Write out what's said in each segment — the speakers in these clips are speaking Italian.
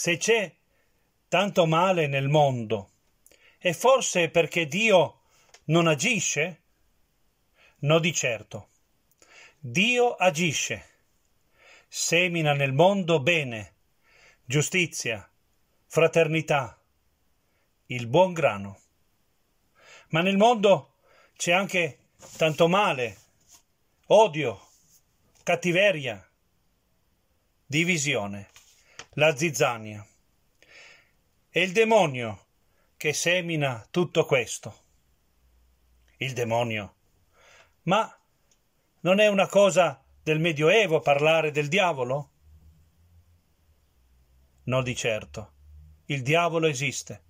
se c'è tanto male nel mondo, è forse perché Dio non agisce? No di certo. Dio agisce, semina nel mondo bene, giustizia, fraternità, il buon grano. Ma nel mondo c'è anche tanto male, odio, cattiveria, divisione la zizzania. È il demonio che semina tutto questo. Il demonio. Ma non è una cosa del Medioevo parlare del diavolo? No, di certo. Il diavolo esiste.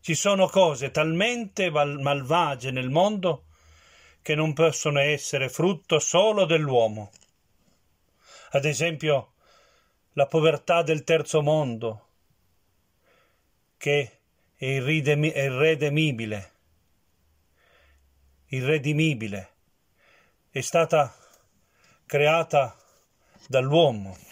Ci sono cose talmente val- malvagie nel mondo che non possono essere frutto solo dell'uomo. Ad esempio, la povertà del terzo mondo, che è irredemibile, irredimibile, è stata creata dall'uomo.